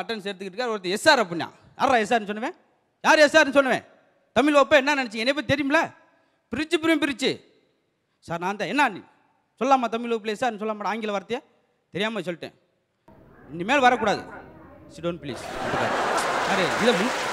attendance எடுத்துக்கிட்டு இருக்கார் ஒருத்தர் எஸ்ஆர் அப்படின்னா யாரா எஸ்ஆர்னு சொன்னவேன் யார் எஸ்ஆர்னு சொன்னவேன் தமிழ் ஒப்ப என்ன நினச்சி என்னை பற்றி தெரியுமில பிரிச்சு பிரியும் பிரிச்சு சார் நான் தான் என்ன சொல்லாமா தமிழ் ஒப்பில் எஸ்ஆர்னு சொல்லாமா ஆங்கில வார்த்தையை தெரியாமல் சொல்லிட்டேன் இனிமேல் வரக்கூடாது டோன்ட் ப்ளீஸ் அரே இதை